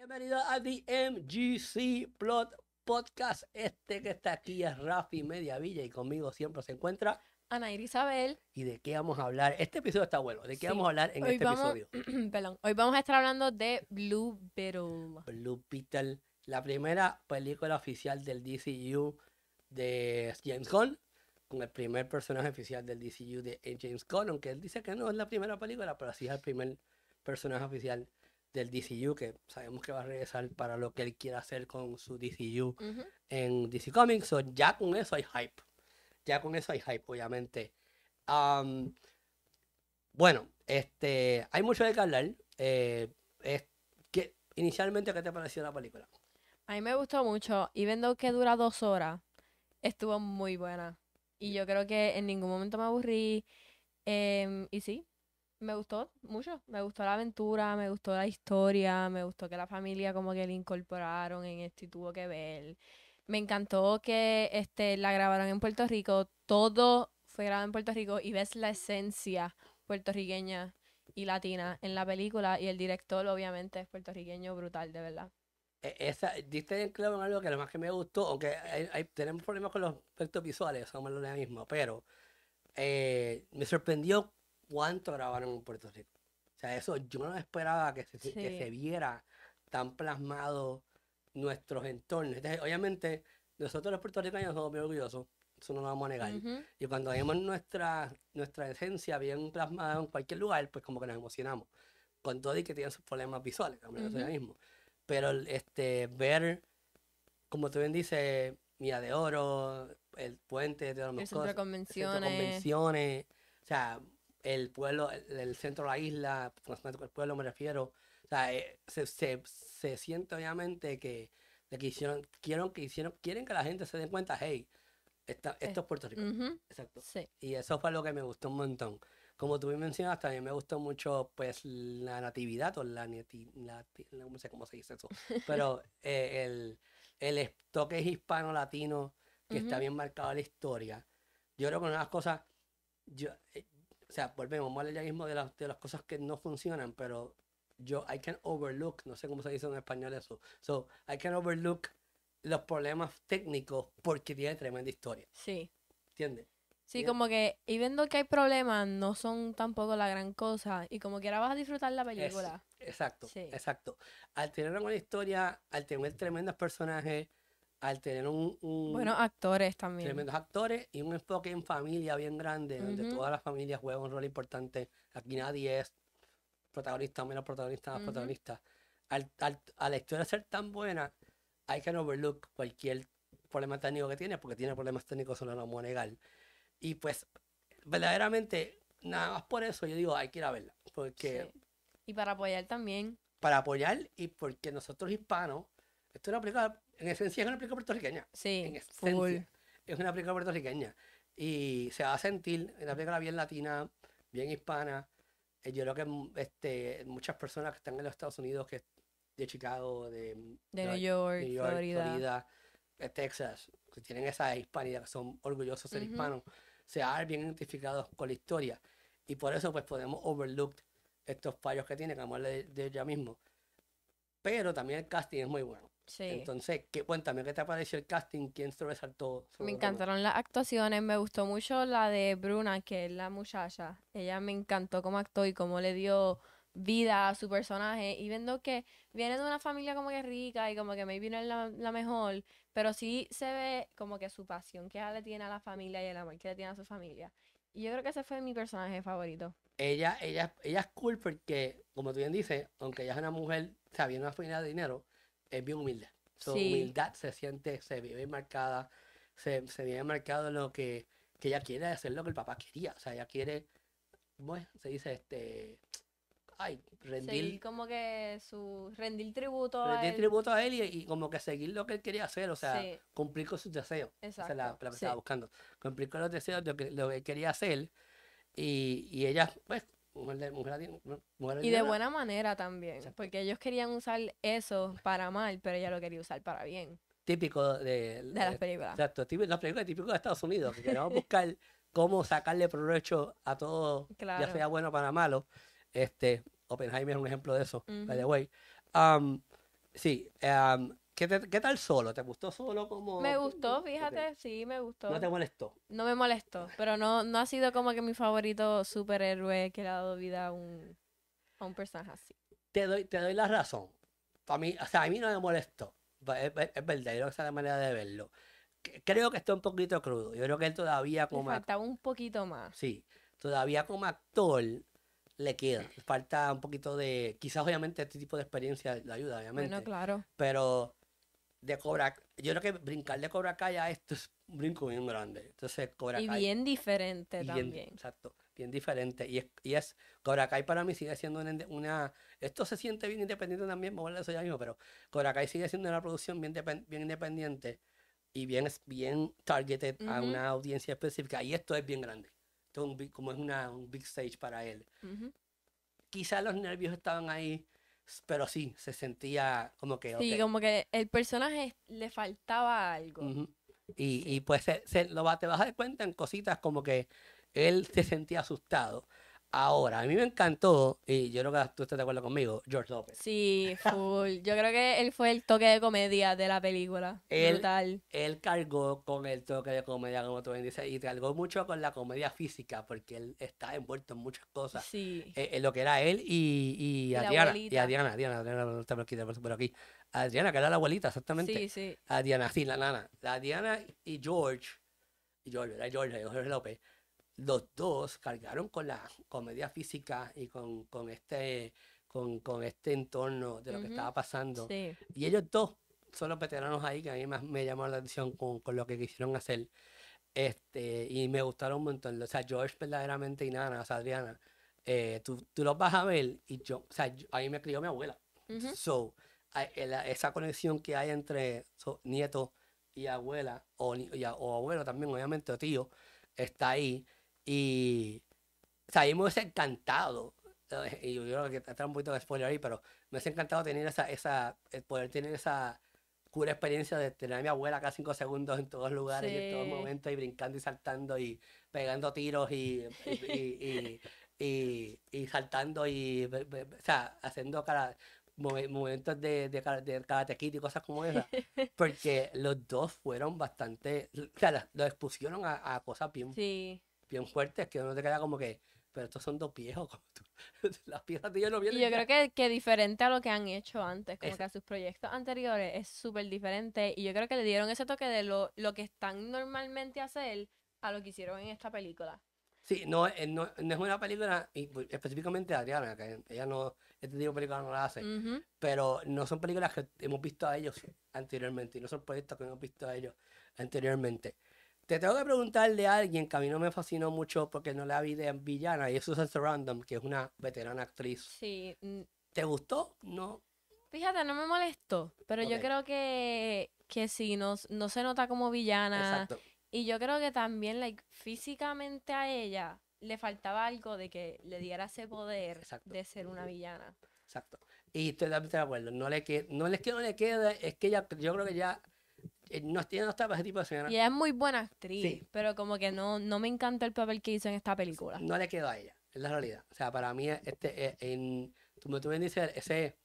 Bienvenido a The MGC Plot Podcast. Este que está aquí es Rafi Media Villa y conmigo siempre se encuentra Ana Isabel. ¿Y de qué vamos a hablar? Este episodio está bueno. ¿De qué vamos a hablar en Hoy este vamos... episodio? Hoy vamos a estar hablando de Blue Beetle. Blue Beetle, la primera película oficial del DCU de James Gunn con el primer personaje oficial del DCU de James Gunn, aunque él dice que no es la primera película, pero sí es el primer personaje oficial del DCU, que sabemos que va a regresar para lo que él quiera hacer con su DCU en DC Comics. O ya con eso hay hype. Ya con eso hay hype, obviamente. bueno, este, hay mucho de que hablar. Eh, que, inicialmente, ¿qué te pareció la película? A mí me gustó mucho. Y viendo que dura dos horas, estuvo muy buena. Y yo creo que en ningún momento me aburrí. Em, y sí, me gustó mucho. Me gustó la aventura, me gustó la historia, me gustó que la familia como que le incorporaron en esto y tuvo que ver. Me encantó que este, la grabaron en Puerto Rico. Todo fue grabado en Puerto Rico y ves la esencia puertorriqueña y latina en la película y el director obviamente es puertorriqueño brutal, de verdad. E, esa, diste en clavo algo que lo más que me gustó, aunque hay, tenemos problemas con los efectos visuales, somos lo mismo, pero eh, me sorprendió cuánto grabaron en Puerto Rico. O sea, eso yo no esperaba que se, que se viera tan plasmado nuestros entornos. obviamente, nosotros los puertorriqueños somos muy orgullosos, eso no lo vamos a negar. Y cuando vemos nuestra, nuestra esencia bien plasmada en cualquier lugar, pues como que nos emocionamos. Con todo y que tienen sus problemas visuales, también uh -huh. mismo. Pero este, ver, como tú bien dices, Mía de Oro, el puente de las Convenciones. El convenciones. O sea, el pueblo, el, centro de la isla, el pueblo me refiero, o sea, eh, se, se, siente obviamente que, quieren, que hicieron, quieren que la gente se den cuenta, hey, esta, eh, esto es Puerto Rico. Exacto. Y eso fue lo que me gustó un montón. Como tú mencionas, también me gustó mucho pues la natividad o la, nati, no sé cómo se dice eso, pero eh, el, el toque hispano-latino que está bien marcado en la historia. Yo creo que una de las cosas, yo, o sea, volvemos, vamos a mismo de las, de las cosas que no funcionan, pero yo, I can overlook, no sé cómo se dice en español eso. So, I can overlook los problemas técnicos porque tiene tremenda historia. Sí. ¿Entiendes? Sí, como que, y viendo que hay problemas, no son tampoco la gran cosa. Y como que ahora vas a disfrutar la película. exacto, exacto. Al tener una buena historia, al tener tremendos personajes, al tener un, un Buenos actores también. Tremendos actores y un enfoque en familia bien grande, donde todas las familias juega un rol importante. Aquí nadie es protagonista, menos protagonista, más protagonista. Al, al, a la historia ser tan buena, hay que no overlook cualquier problema técnico que tiene, porque tiene problemas técnicos, solo no monegal. vamos Y pues, verdaderamente, nada más por eso yo digo, hay que ir a verla. Porque... Y para apoyar también. Para apoyar y porque nosotros hispanos esto es una película, en esencia es una película puertorriqueña. Sí, Es una película puertorriqueña. Y se va a sentir, es una película bien latina, bien hispana. Eh, yo creo que este, muchas personas que están en los Estados Unidos, que de Chicago, de, mm, New, York, Florida. Eh, Texas, que tienen esa hispanidad, que son orgullosos de ser hispanos, se han bien identificados con la historia. Y por eso pues podemos overlook estos fallos que tiene, que vamos de, de ella mismo. Pero también el casting es muy bueno. Entonces, ¿qué, cuéntame, ¿qué te pareció el casting? ¿Quién se resaltó? Me encantaron las actuaciones, me gustó mucho la de Bruna, que es la muchacha. Ella me encantó cómo actuó y cómo le dio vida a su personaje y viendo que viene de una familia como que rica y como que maybe no es la, mejor, pero sí se ve como que su pasión que ella le tiene a la familia y el amor que le tiene a su familia. Y yo creo que ese fue mi personaje favorito. Ella, ella, ella es cool porque, como tú bien dices, aunque ella es una mujer, o sea, viene una familia de dinero, es bien humilde. Su humildad se siente, se vive marcada, se, se vive marcado lo que, ella quiere hacer lo que el papá quería. O sea, ella quiere, bueno, Se dice, este, ay, rendir. como que su, rendir tributo rendir a tributo a él y, como que seguir lo que él quería hacer, o sea, cumplir con sus deseos. Exacto. O la, estaba buscando. Cumplir con los deseos de lo que, lo que él quería hacer. Y, y ella, pues, y de buena manera también, porque ellos querían usar eso para mal, pero ella lo quería usar para bien. Típico de, las películas. Exacto, típico, las películas típicas de Estados Unidos, que queremos buscar cómo sacarle provecho a todo, ya sea bueno para malo. Este, Oppenheimer es un ejemplo de eso, by the way. Um, sí, um, ¿Qué, tal solo? ¿Te gustó solo como.? Me gustó, fíjate, sí, me gustó. ¿No te molestó? No me molestó, pero no, no ha sido como que mi favorito superhéroe que le ha dado vida a un, personaje así. Te doy, te doy la razón. A mí, o sea, a mí no me molestó. Pues, es, es, creo que esa es la manera de verlo. Creo que está un poquito crudo. Yo creo que él todavía como. Le faltaba un poquito más. Sí, todavía como actor le queda. Falta un poquito de. Quizás, obviamente, este tipo de experiencia le ayuda, obviamente. Bueno, claro. Pero Cobra Yo creo que brincar de Cobra Kai a esto es un brinco bien grande. Entonces, Y bien diferente también. exacto, bien diferente. Y es, y es, Cobra Kai para mí sigue siendo una, Esto se siente bien independiente también, voy a hablar de eso ya mismo, pero Cobra Kai sigue siendo una producción bien, bien independiente y bien, bien targeted a una audiencia específica. Y esto es bien grande. como es un big stage para él. Quizá Quizás los nervios estaban ahí pero sí, se sentía como que... como que el personaje le faltaba algo. y, y, pues se, se, te vas a dar cuenta en cositas como que él se sentía asustado Ahora, a mí me encantó, y yo creo que tú estás de acuerdo conmigo, George López. Sí, full. yo creo que él fue el toque de comedia de la película. Él, Brutal. Él cargó con el toque de comedia, como tú bien dices, y cargó mucho con la comedia física, porque él está envuelto en muchas cosas. Sí. En eh, eh, lo que era él y, y, a, Diana, y Adriana, no estamos aquí, por aquí. Adriana, que era la abuelita, exactamente. Sí, sí. Adriana, sí, la nana. La Diana y George, y George, era George, George López los dos cargaron con la comedia física y con, con este, con, con, este entorno de lo que estaba pasando. Y ellos dos son los veteranos ahí que a mí más me llamó la atención con, con, lo que quisieron hacer. Este, y me gustaron un montón. O sea, George verdaderamente y nada o Adriana, eh, tú, tú, los vas a ver y yo, o sea, a ahí me crió mi abuela. So, esa conexión que hay entre nieto y abuela, o, y o abuelo también, obviamente, o tío, está ahí. Y o sea, encantado, y yo, creo que están un poquito de spoiler ahí, pero me ha encantado tener esa, esa, eh, poder tener esa cura experiencia de tener a mi abuela cada cinco segundos en todos lugares y en todos momentos, y brincando y saltando y pegando tiros y, y, saltando y, o sea, haciendo momentos de, de, karate y cosas como esas, porque los dos fueron bastante, o sea, los expusieron a, a cosas sí bien fuertes que uno te queda como que, pero estos son dos viejos. Como tú. Las piezas de ellos no vienen. yo creo que, que diferente a lo que han hecho antes, como que a sus proyectos anteriores es súper diferente. Y yo creo que le dieron ese toque de lo, lo que están normalmente a hacer a lo que hicieron en esta película. Sí, no, eh, no, es una película, y específicamente Adriana, que ella no, este tipo de películas no la hace, pero no son películas que hemos visto a ellos anteriormente, y no son proyectos que hemos visto a ellos anteriormente. Te tengo que preguntarle a alguien que a mí no me fascinó mucho porque no la vi de villana, y es Susan Random, que es una veterana actriz. Sí. ¿Te gustó? No. Fíjate, no me molestó, pero yo creo que, que sí, no, no se nota como villana. Y yo creo que también, físicamente a ella le faltaba algo de que le diera ese poder de ser una villana. Exacto. Y estoy totalmente de acuerdo. No, le que, no es que le queda es que ya yo creo que ya eh, no, tipo Y ella es muy buena actriz, pero como que no, no me encanta el papel que hizo en esta película. No le quedó a ella, es la realidad. O sea, para mí, este, eh, en, como tú bien dices, eh, ese,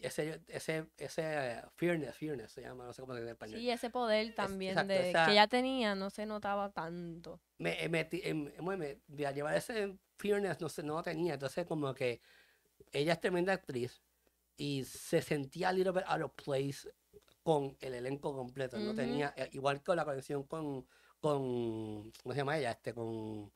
ese, ese, ese fearness, se llama, no sé cómo se dice en español. Sí, ese poder también que ella tenía no se notaba tanto. Me, me, a em, em, llevar ese fearness no, se, no tenía, entonces como que ella es tremenda actriz y se sentía a little bit out of place con el elenco completo. No tenía, eh, igual que la conexión con, con, ¿cómo se llama ella? Este, con,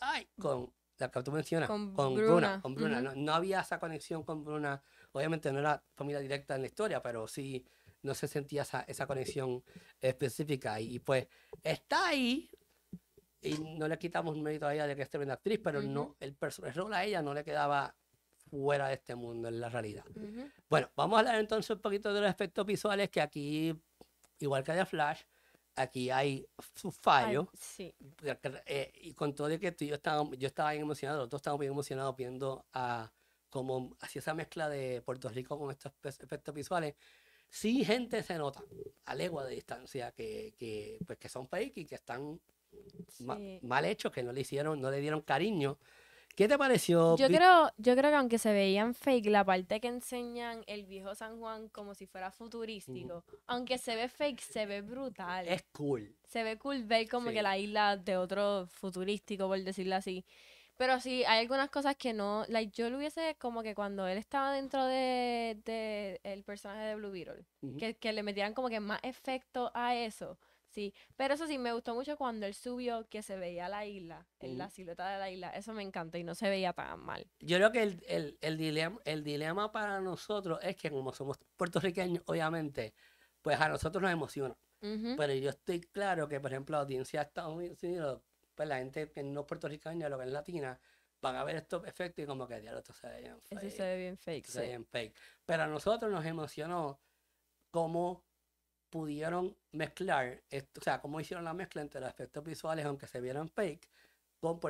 ay, con la que tú mencionas, con, Bruna. con Bruna. no, había esa conexión con Bruna. Obviamente no era familia directa en la historia, pero sí no se sentía esa, conexión específica. Y, pues está ahí. Y no le quitamos un mérito a ella de que esté bien actriz, pero no, el, el rol a ella no le quedaba fuera de este mundo, en la realidad. Bueno, vamos a hablar entonces un poquito de los efectos visuales que aquí, igual que de Flash, aquí hay su fallo Sí. Eh, y con todo de que yo estaba yo estaba bien emocionado, los dos estábamos bien emocionados viendo a como hacía esa mezcla de Puerto Rico con estos efectos visuales. Sí, gente se nota a legua de distancia que, que, pues, que son fake y que están mal hechos, que no le hicieron, no le dieron cariño ¿Qué te pareció? Yo creo, yo creo que aunque se veían fake, la parte que enseñan el viejo San Juan como si fuera futurístico, aunque se ve fake, se ve brutal. Es cool. Se ve cool ver como que la isla de otro futurístico, por decirlo así. Pero sí, hay algunas cosas que no, yo lo hubiese como que cuando él estaba dentro de, el personaje de Blue Beetle, que, que, le metieran como que más efecto a eso Sí, pero eso sí, me gustó mucho cuando él subió que se veía la isla, en la silueta de la isla. Eso me encantó y no se veía tan mal. Yo creo que el, dilema, el dilema para nosotros es que como somos puertorriqueños, obviamente, pues a nosotros nos emociona. Pero yo estoy claro que, por ejemplo, la audiencia de Estados Unidos, pues la gente que no es puertorriqueña, lo que es latina, van a ver estos efectos y como que diablo, esto se Eso se ve bien fake. Se ve bien fake. Pero a nosotros nos emocionó como pudieron mezclar, esto, o sea, cómo hicieron la mezcla entre los efectos visuales, aunque se vieron fake, con,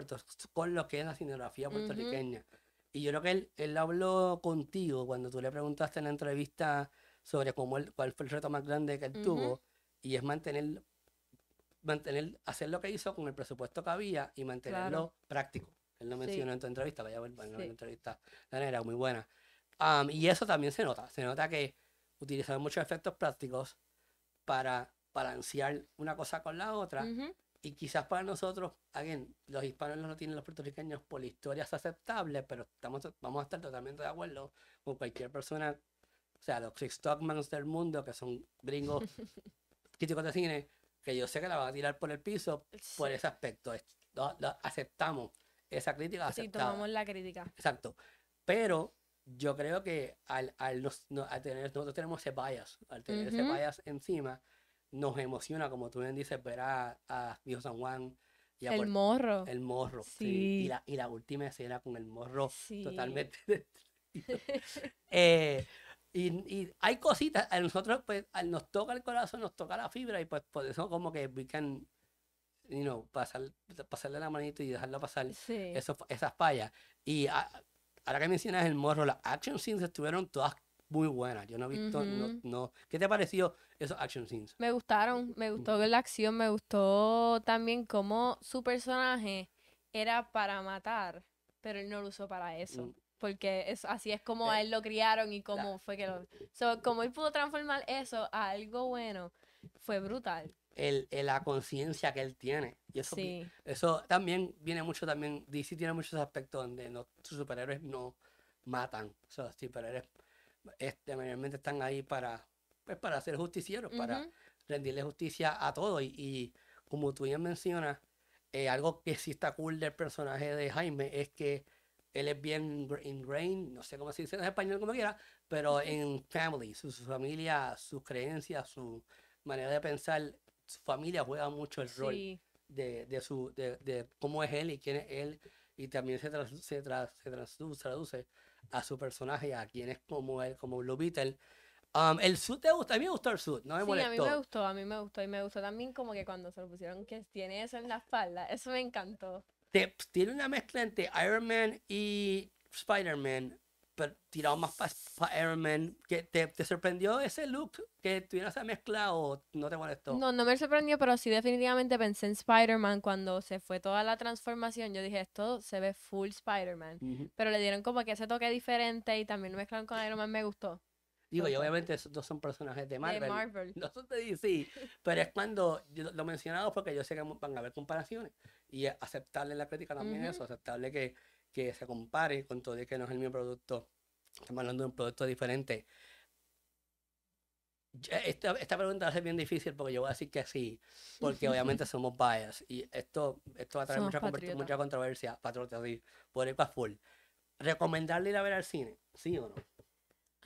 con lo que es la cinegrafía puertorriqueña. Y yo creo que él, él, habló contigo cuando tú le preguntaste en la entrevista sobre cómo cuál fue el reto más grande que él tuvo, y es mantener, mantener, hacer lo que hizo con el presupuesto que había y mantenerlo práctico. Él lo mencionó en tu entrevista, vaya a ver en la entrevista, era muy buena. y eso también se nota, se nota que utilizaron muchos efectos prácticos, para balancear una cosa con la otra. Y quizás para nosotros, alguien, los hispanos no lo tienen los puertorriqueños por historias aceptables, pero estamos, vamos a estar totalmente de acuerdo con cualquier persona, o sea, los Six Stockmans del mundo, que son gringos críticos de cine, que yo sé que la van a tirar por el piso por ese aspecto. aceptamos esa crítica. Sí, tomamos la crítica. Exacto. Pero yo creo que al, al, tener, nosotros tenemos ese bias, al tener uh ese encima, nos emociona, como tú bien dices, ver a, Dios San Juan. Y el morro. El morro, sí. Y, la, y, la, última escena con el morro totalmente eh, y, y, hay cositas, a nosotros pues nos toca el corazón, nos toca la fibra y pues por eso como que we can, you know, pasar, pasarle la manito y dejarla pasar eso, esas fallas. Y a, ah, ahora que mencionas el morro, las action scenes estuvieron todas muy buenas. Yo no he visto, no, ¿Qué te pareció esos action scenes? Me gustaron, me gustó la acción, me gustó también cómo su personaje era para matar, pero él no lo usó para eso. Mm. Porque es, así es como eh, a él lo criaron y cómo fue que lo... como él pudo transformar eso a algo bueno, fue brutal el, la conciencia que él tiene. Y eso, eso también viene mucho, también DC tiene muchos aspectos donde sus superhéroes no matan. O sea, superhéroes este, están ahí para, pues, para ser justicieros, para rendirle justicia a todos. Y, como tú ya mencionas, eh, algo que sí está cool del personaje de Jaime es que él es bien ingrained, no sé cómo se dice en español, como quiera, pero en family, su familia, sus creencias, su manera de pensar su familia juega mucho el rol de, su, de, cómo es él y quién es él. Y también se, se, traduce, a su personaje, a quién es como él, como Blue um, Beetle. el suit te gusta, a mí me gustó el suit, no me sí, a mí me gustó, a mí me gustó y me gustó también como que cuando se lo pusieron que tiene eso en la espalda, eso me encantó. Te, tiene una mezcla entre Iron Man y Spider-Man, pero tirado más para spider Man. te, sorprendió ese look que tuviera esa mezcla o no te molestó? No, no me sorprendió, pero sí definitivamente pensé en Spider-Man cuando se fue toda la transformación. Yo dije, esto se ve full Spider-Man. Pero le dieron como que ese toque diferente y también lo mezclaron con Iron Man, me gustó. Digo, y obviamente esos dos son personajes de Marvel. De Marvel. No son de DC. Pero es cuando lo lo mencionado porque yo sé que van a haber comparaciones. Y aceptable en la crítica también eso, aceptable que que se compare con todo y que no es el mismo producto. Estamos hablando de un producto diferente. Esta, pregunta va a ser bien difícil porque yo voy a decir que sí, porque obviamente somos bias y esto, esto va a traer mucha, mucha, controversia, patriota, por el full. ¿Recomendarle ir a ver al cine? ¿Sí o no?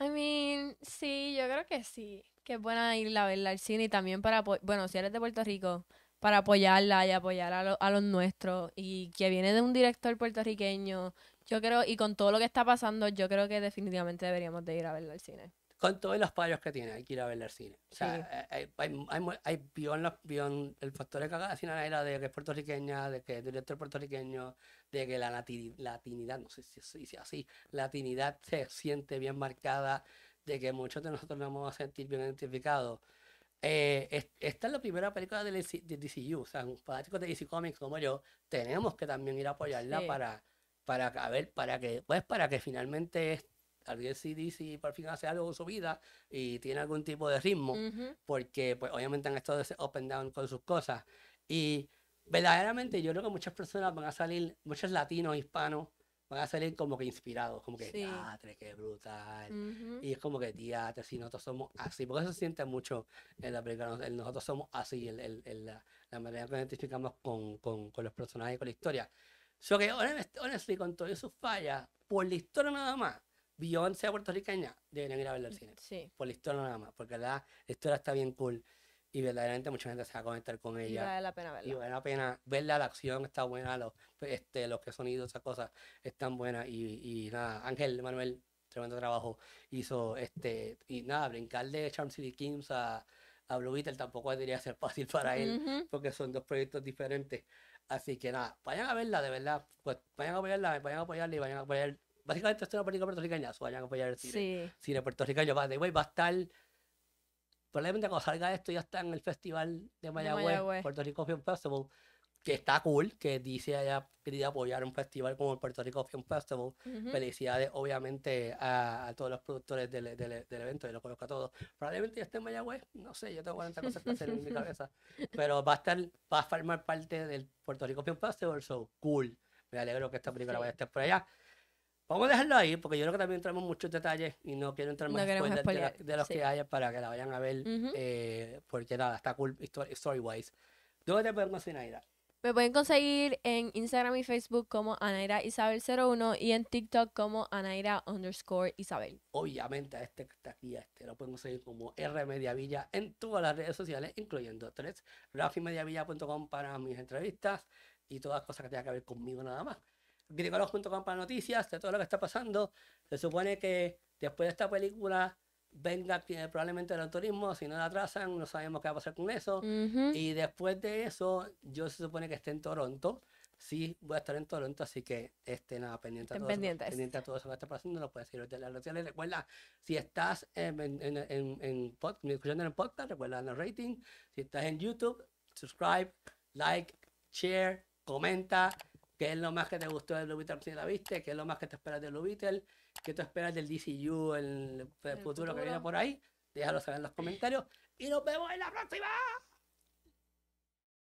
I mean, sí, yo creo que sí, que es buena ir a verla al cine y también para, bueno, si eres de Puerto Rico, para apoyarla y apoyar a, los nuestros y que viene de un director puertorriqueño. Yo creo, y con todo lo que está pasando, yo creo que definitivamente deberíamos de ir a verla al cine con todos los palos que tiene, hay que ir a ver al cine. O sea, eh, eh, hay, hay, hay, hay beyond, beyond el factor de cagada final era de que es puertorriqueña, de que es director puertorriqueño, de que la latinidad, no sé si se dice así, latinidad se siente bien marcada, de que muchos de nosotros nos vamos a sentir bien identificados. Eh, esta es la primera película de DCU. O sea, fanáticos de DC Comics como yo, tenemos que también ir a apoyarla para, para, ver, para que, pues, para que finalmente alguien si DC por fin hace algo con su vida y tiene algún tipo de ritmo, porque pues obviamente han estado ese open down con sus cosas. Y verdaderamente yo creo que muchas personas van a salir, muchos latinos, hispanos, van a salir como que inspirados, como que, teatro que brutal. Y es como que, teatro, si nosotros somos así, porque eso se siente mucho en la película, nosotros somos así, el, el, la, la, manera que nos identificamos con, con, con los personajes y con la historia. yo que, honestamente, con todas sus fallas, por la historia nada más, Beyoncé puertorriqueña, deben ir a verla al mm, cine. Sí. Por la historia nada más, porque la, la historia está bien cool y verdaderamente mucha gente se va a conectar con ella. Y vale la pena verla. Y vale la pena verla, la acción está buena, los, pues, este, los que sonidos, esas cosas están buenas. Y, y nada, Ángel Manuel, tremendo trabajo hizo. este Y nada, brincar de Charm City Kings a, a Blue Beetle tampoco debería ser fácil para él, porque son dos proyectos diferentes. Así que nada, vayan a verla, de verdad. Pues vayan a apoyarla, vayan a apoyarla y vayan a apoyar. Básicamente esto es una película puertorriqueña, vayan a apoyar el cine. Sí. Cine puertorriqueño, de va a estar probablemente cuando salga esto ya está en el festival de Mayagüez, Puerto Rico Film Festival, que está cool, que dice haya quería apoyar un festival como el Puerto Rico Film Festival. Felicidades, obviamente, a, todos los productores del, del, evento, yo lo conozco a todos. Probablemente ya esté en Mayagüez, no sé, yo tengo 40 cosas que hacer en mi cabeza, pero va a estar, va a formar parte del Puerto Rico Film Festival, so cool. Me alegro que esta película vaya a estar por allá. Vamos a dejarlo ahí porque yo creo que también entramos muchos detalles y no quiero entrar más en cuenta de, los que hay para que la vayan a ver, eh, porque nada, está cool story-wise. ¿Dónde te pueden conseguir, Anaira? Me pueden conseguir en Instagram y Facebook como Anaira Isabel01 y en TikTok como Anaira underscore Isabel. Obviamente a este que está aquí, a este lo pueden conseguir como R Mediavilla en todas las redes sociales, incluyendo tres, rafimediavilla.com para mis entrevistas y todas las cosas que tengan que ver conmigo nada más con para noticias de todo lo que está pasando. Se supone que después de esta película venga probablemente el autorismo, si no la atrasan, no sabemos qué va a pasar con eso. Y después de eso, yo se supone que esté en Toronto. Sí, voy a estar en Toronto, así que este, nada, pendiente a, todo pendiente a todo eso que está pasando, lo puedes seguir las redes sociales. Recuerda, si estás en, en, en, en, escuchando el podcast, recuerda el rating. Si estás en YouTube, subscribe, like, share, comenta. ¿Qué es lo más que te gustó de Blue Beetle si la viste? ¿Qué es lo más que te esperas de Blue Beetle? ¿Qué te esperas del DCU, el, futuro que viene por ahí? Déjalo saber en los comentarios. Y nos vemos en la próxima.